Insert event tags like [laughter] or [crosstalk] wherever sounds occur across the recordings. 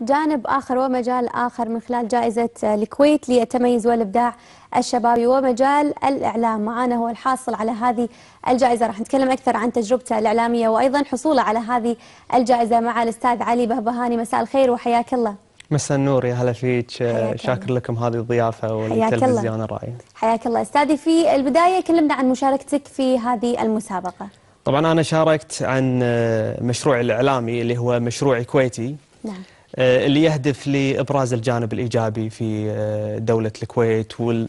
جانب آخر ومجال آخر من خلال جائزة آه، الكويت للتميز والإبداع الشبابي ومجال الإعلام معنا هو الحاصل على هذه الجائزة راح نتكلم أكثر عن تجربته الإعلامية وأيضا حصوله على هذه الجائزة مع الأستاذ علي بهبهاني مساء الخير وحياك الله مساء النور يا هلا فيك شاكر لكم هذه الضيافه والتلفزيون الرائع حياك الله استاذي في البدايه كلمنا عن مشاركتك في هذه المسابقه طبعا انا شاركت عن آه، مشروعي الاعلامي اللي هو مشروع كويتي نعم آه، اللي يهدف لابراز الجانب الايجابي في آه، دوله الكويت وال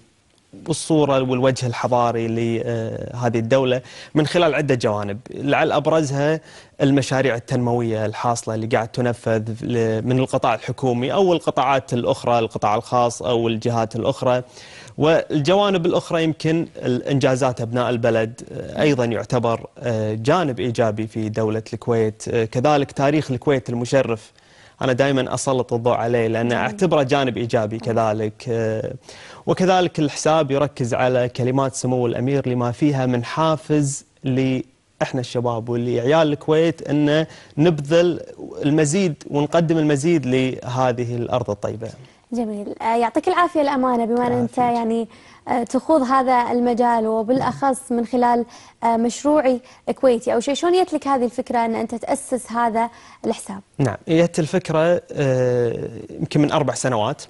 والصوره والوجه الحضاري لهذه آه، الدوله من خلال عده جوانب، لعل ابرزها المشاريع التنمويه الحاصله اللي قاعد تنفذ من القطاع الحكومي او القطاعات الاخرى، القطاع الخاص او الجهات الاخرى. والجوانب الاخرى يمكن انجازات ابناء البلد ايضا يعتبر جانب ايجابي في دوله الكويت، كذلك تاريخ الكويت المشرف أنا دائما أسلط الضوء عليه لأن نعم. أعتبره جانب إيجابي نعم. كذلك آه، وكذلك الحساب يركز على كلمات سمو الأمير لما فيها من حافز احنا الشباب واللي عيال الكويت ان نبذل المزيد ونقدم المزيد لهذه الارض الطيبه. جميل آه، يعطيك العافية الأمانة بما أن أنت يعني آه، تخوض هذا المجال وبالأخص من خلال آه، مشروعي كويتي أو شيء شلون جت لك هذه الفكرة أن أنت تأسس هذا الحساب نعم جت الفكرة يمكن من أربع سنوات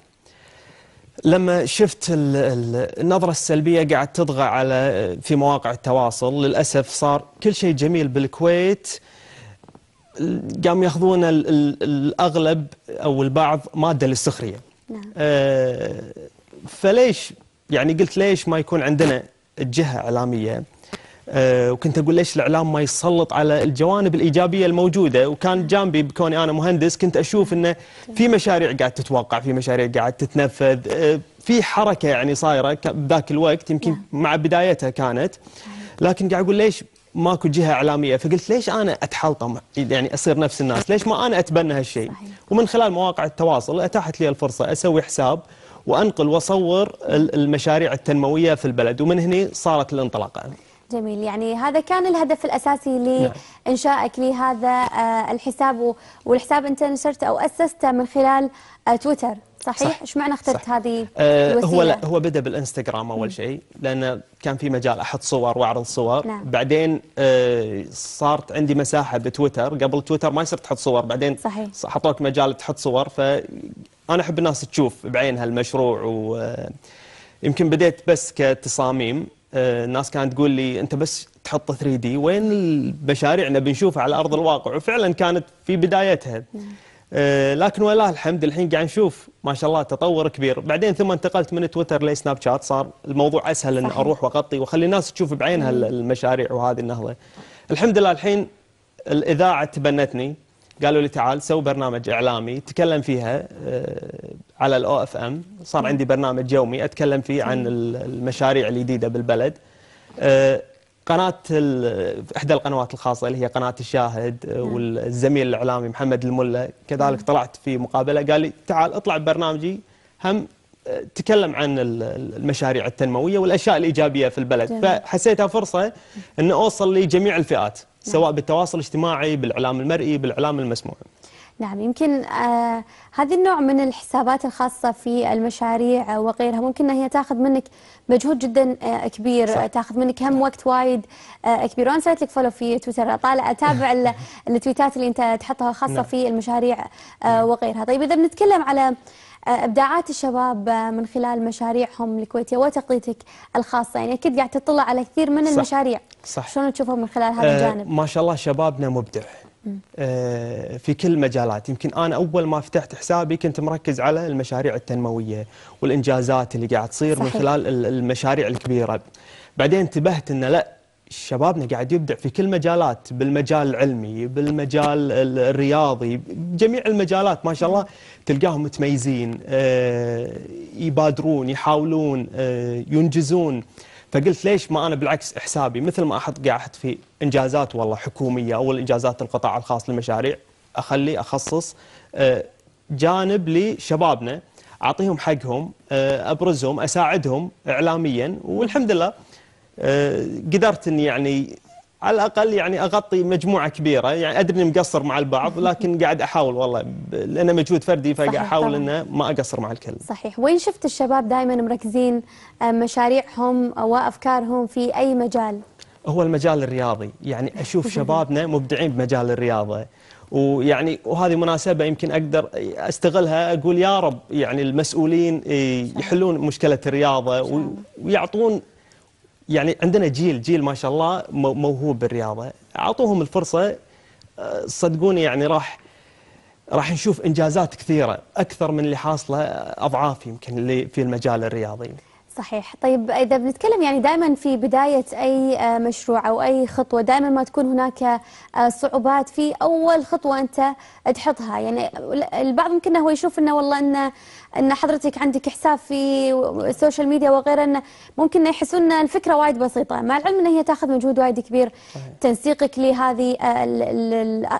لما شفت النظرة السلبية قاعد تطغى على في مواقع التواصل للأسف صار كل شيء جميل بالكويت قام ياخذون الأغلب أو البعض مادة للسخرية نعم. آه فليش يعني قلت ليش ما يكون عندنا جهة إعلامية آه وكنت أقول ليش الإعلام ما يسلط على الجوانب الإيجابية الموجودة وكان جانبي بكوني أنا مهندس كنت أشوف أنه في مشاريع قاعد تتوقع في مشاريع قاعد تتنفذ آه في حركة يعني صايرة بذاك الوقت يمكن نعم. مع بدايتها كانت نعم. لكن قاعد أقول ليش ماكو جهه اعلاميه فقلت ليش انا اتحلطم يعني اصير نفس الناس ليش ما انا اتبنى هالشيء ومن خلال مواقع التواصل اتاحت لي الفرصه اسوي حساب وانقل واصور المشاريع التنمويه في البلد ومن هنا صارت الانطلاقه جميل يعني هذا كان الهدف الأساسي لإنشائك لهذا آه، الحساب والحساب أنت نشرته أو أسسته من خلال آه، تويتر صحيح ايش معنى اخترت هذه آه، الوسيله هو لا هو بدا بالانستغرام اول شيء لان كان في مجال احط صور واعرض صور نعم. بعدين آه، صارت عندي مساحه بتويتر قبل تويتر ما يصير تحط صور بعدين صحيح. حطوك مجال تحط صور فانا احب الناس تشوف بعينها المشروع ويمكن آه، بديت بس كتصاميم الناس كانت تقول لي انت بس تحط 3 دي وين المشاريع اللي بنشوفها على ارض الواقع وفعلا كانت في بدايتها نعم. آه، لكن ولله الحمد الحين قاعد نشوف ما شاء الله تطور كبير بعدين ثم انتقلت من تويتر لسناب شات صار الموضوع اسهل ان اروح واغطي واخلي الناس تشوف بعينها المشاريع وهذه النهضه الحمد لله الحين الاذاعه تبنتني قالوا لي تعال سوي برنامج اعلامي تكلم فيها آه، على الاو اف ام صار عندي برنامج يومي اتكلم فيه عن المشاريع الجديده بالبلد آه، قناه احدى القنوات الخاصه اللي هي قناه الشاهد نعم. والزميل الاعلامي محمد الملا كذلك نعم. طلعت في مقابله قال لي تعال اطلع ببرنامجي هم آه، تكلم عن المشاريع التنمويه والاشياء الايجابيه في البلد جميل. فحسيتها فرصه ان اوصل لجميع الفئات نعم. سواء بالتواصل الاجتماعي بالاعلام المرئي بالاعلام المسموع نعم يمكن آه هذه النوع من الحسابات الخاصة في المشاريع وغيرها ممكن هي تاخذ منك مجهود جدا آه كبير صح. تاخذ منك هم وقت وايد آه كبير وأنا سويت لك فولو في تويتر أطالع أتابع [laughs] التويتات اللي أنت تحطها خاصة نعم. في المشاريع آه نعم. وغيرها طيب إذا بنتكلم على آه، ابداعات الشباب آه، من خلال مشاريعهم الكويتيه وتغطيتك الخاصه يعني اكيد قاعد تطلع على كثير من صح المشاريع صح شلون تشوفهم من خلال هذا آه، الجانب؟ ما شاء الله شبابنا مبدع آه، في كل مجالات يمكن أنا أول ما فتحت حسابي كنت مركز على المشاريع التنموية والإنجازات اللي قاعد تصير صحيح. من خلال المشاريع الكبيرة بعدين انتبهت أن لا شبابنا قاعد يبدع في كل مجالات بالمجال العلمي بالمجال الرياضي جميع المجالات ما شاء الله تلقاهم متميزين آه، يبادرون يحاولون آه، ينجزون فقلت ليش ما انا بالعكس حسابي مثل ما احط قاعد في انجازات والله حكوميه او الانجازات القطاع الخاص للمشاريع اخلي اخصص آه، جانب لشبابنا اعطيهم حقهم آه، ابرزهم اساعدهم اعلاميا والحمد لله آه، قدرت اني يعني على الاقل يعني اغطي مجموعه كبيره يعني ادري اني مقصر مع البعض [laughs] لكن قاعد احاول والله لانه مجهود فردي فقاعد احاول انه ما اقصر مع الكل صحيح وين شفت الشباب دائما مركزين آه، مشاريعهم وافكارهم في اي مجال هو المجال الرياضي يعني اشوف [laughs] شبابنا مبدعين بمجال الرياضه ويعني وهذه مناسبه يمكن اقدر استغلها اقول يا رب يعني المسؤولين يحلون مشكله الرياضه ويعطون يعني عندنا جيل جيل ما شاء الله موهوب بالرياضه اعطوهم الفرصه آه، صدقوني يعني راح راح نشوف انجازات كثيره اكثر من اللي حاصله آه، اضعاف يمكن اللي في المجال الرياضي صحيح طيب إذا بنتكلم يعني دائما في بداية أي آه، مشروع أو أي خطوة دائما ما تكون هناك آه، صعوبات في أول خطوة أنت تحطها يعني البعض ممكن هو يشوف أنه والله أن أن حضرتك عندك حساب في السوشيال ميديا وغيره أنه ممكن يحسون أن الفكرة وايد بسيطة مع العلم أن هي تاخذ مجهود وايد كبير صحيح. تنسيقك لهذه آه،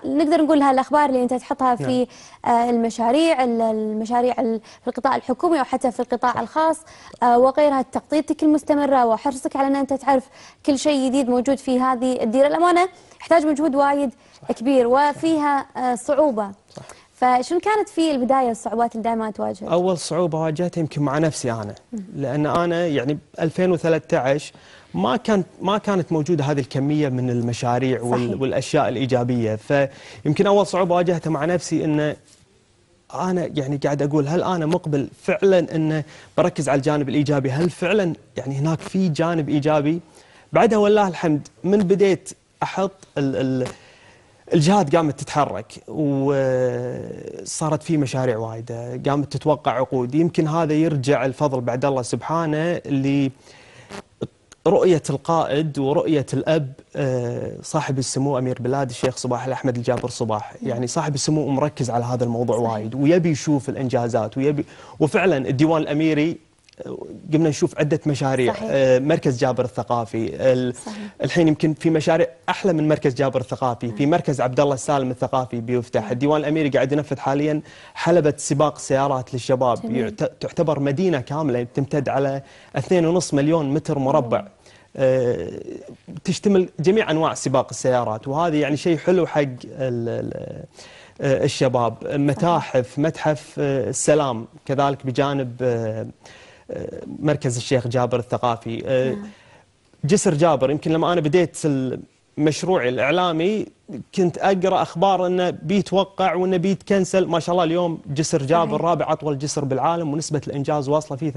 نقدر نقولها الأخبار اللي أنت تحطها في نعم. المشاريع المشاريع في القطاع الحكومي أو حتى في القطاع الخاص وغيره غيرها تغطيتك المستمرة وحرصك على أن أنت تعرف كل شيء جديد موجود في هذه الديرة الأمانة يحتاج مجهود وايد صح. كبير وفيها آه، صعوبة صح. فشنو كانت في البداية الصعوبات اللي دائما تواجهك؟ أول صعوبة واجهتها يمكن مع نفسي أنا لأن أنا يعني 2013 ما كانت ما كانت موجوده هذه الكميه من المشاريع صحيح. والاشياء الايجابيه فيمكن اول صعوبه واجهتها مع نفسي انه انا يعني قاعد اقول هل انا مقبل فعلا انه بركز على الجانب الايجابي هل فعلا يعني هناك في جانب ايجابي بعدها والله الحمد من بديت احط ال ال الجهات قامت تتحرك وصارت في مشاريع وايده قامت تتوقع عقود يمكن هذا يرجع الفضل بعد الله سبحانه اللي رؤية القائد ورؤية الأب آه، صاحب السمو أمير بلاد الشيخ صباح الأحمد الجابر صباح يعني صاحب السمو مركز على هذا الموضوع وايد ويبي يشوف الإنجازات ويبي وفعلا الديوان الأميري قمنا نشوف عدة مشاريع صحيح. آه، مركز جابر الثقافي صحيح. الحين يمكن في مشاريع أحلى من مركز جابر الثقافي في نعم. مركز عبد الله السالم الثقافي بيفتح نعم. الديوان الأميري قاعد ينفذ حاليا حلبة سباق سيارات للشباب جميل. تعتبر مدينة كاملة تمتد على 2.5 مليون متر مربع م. نعم. آه، تشتمل جميع أنواع سباق السيارات وهذا يعني شيء حلو حق آه، الشباب متاحف متحف السلام كذلك بجانب مركز الشيخ جابر الثقافي آه، جسر جابر يمكن لما أنا بديت مشروعي الإعلامي كنت أقرأ أخبار أنه بيتوقع وأنه بيتكنسل ما شاء الله اليوم جسر جابر رابع أطول جسر بالعالم ونسبة الإنجاز واصلة فيه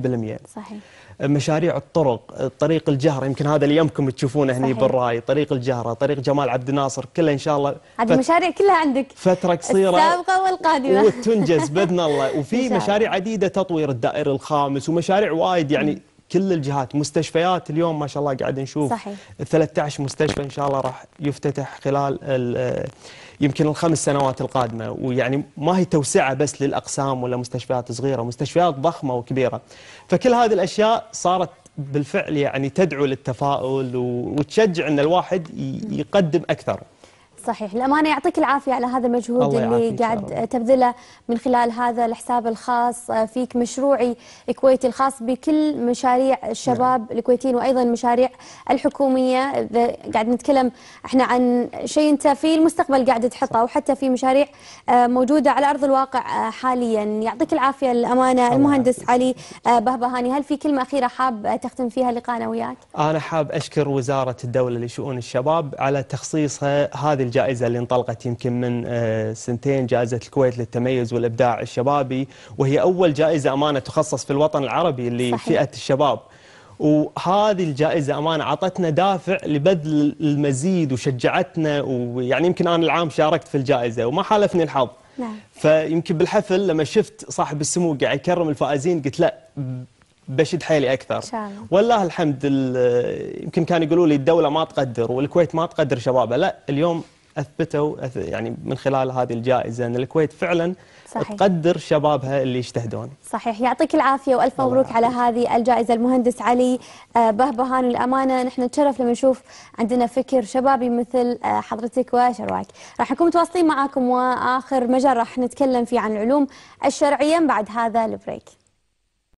73% صحيح مشاريع الطرق طريق الجهرة يمكن هذا اللي يمكم تشوفونه هني بالراي طريق الجهرة طريق جمال عبد الناصر كلها إن شاء الله هذه المشاريع كلها عندك فترة قصيرة السابقة والقادمة [laughs] وتنجز بإذن الله [laughs] وفي مشاريع عديدة تطوير الدائري الخامس ومشاريع وايد يعني كل الجهات مستشفيات اليوم ما شاء الله قاعد نشوف صحيح. 13 مستشفى ان شاء الله راح يفتتح خلال آه، يمكن الخمس سنوات القادمه ويعني ما هي توسعه بس للاقسام ولا مستشفيات صغيره مستشفيات ضخمه وكبيره فكل هذه الاشياء صارت بالفعل يعني تدعو للتفاؤل وتشجع ان الواحد يقدم اكثر صحيح الأمانة يعطيك العافية على هذا المجهود اللي قاعد تبذله من خلال هذا الحساب الخاص آه، فيك مشروعي الكويتي الخاص بكل مشاريع الشباب نعم. الكويتيين وأيضا المشاريع الحكومية قاعد نتكلم احنا عن شيء أنت في المستقبل قاعد تحطه وحتى في مشاريع آه، موجودة على أرض الواقع آه، حاليا يعطيك العافية الأمانة المهندس عافية. علي بهبهاني هل في كلمة أخيرة حاب تختم فيها لقاءنا وياك؟ أنا حاب أشكر وزارة الدولة لشؤون الشباب على تخصيصها هذه الجلسة الجائزه اللي انطلقت يمكن من آه، سنتين جائزه الكويت للتميز والابداع الشبابي وهي اول جائزه امانه تخصص في الوطن العربي لفئه الشباب وهذه الجائزة أمانة عطتنا دافع لبذل المزيد وشجعتنا ويعني يمكن أنا العام شاركت في الجائزة وما حالفني الحظ نعم. فيمكن بالحفل لما شفت صاحب السمو قاعد يكرم الفائزين قلت لا بشد حيلي اكثر شاء الله. والله الحمد يمكن كانوا يقولوا لي الدوله ما تقدر والكويت ما تقدر شبابها لا اليوم اثبتوا يعني من خلال هذه الجائزه ان الكويت فعلا صحيح. تقدر شبابها اللي يجتهدون. صحيح يعطيك العافيه والف مبروك على هذه الجائزه المهندس علي آه، بهبهان الامانه نحن نتشرف لما نشوف عندنا فكر شبابي مثل آه، حضرتك وشرواك. راح نكون متواصلين معاكم واخر مجال راح نتكلم فيه عن العلوم الشرعيه بعد هذا البريك.